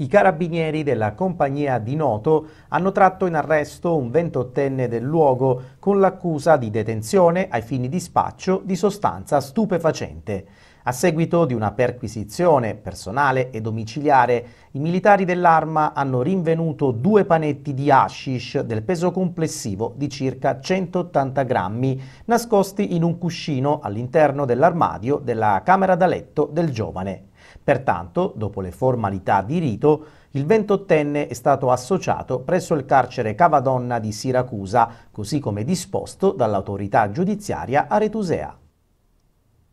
I carabinieri della compagnia di Noto hanno tratto in arresto un ventottenne del luogo con l'accusa di detenzione ai fini di spaccio di sostanza stupefacente. A seguito di una perquisizione personale e domiciliare, i militari dell'arma hanno rinvenuto due panetti di hashish del peso complessivo di circa 180 grammi, nascosti in un cuscino all'interno dell'armadio della camera da letto del giovane. Pertanto, dopo le formalità di rito, il ventottenne è stato associato presso il carcere Cavadonna di Siracusa, così come disposto dall'autorità giudiziaria aretusea.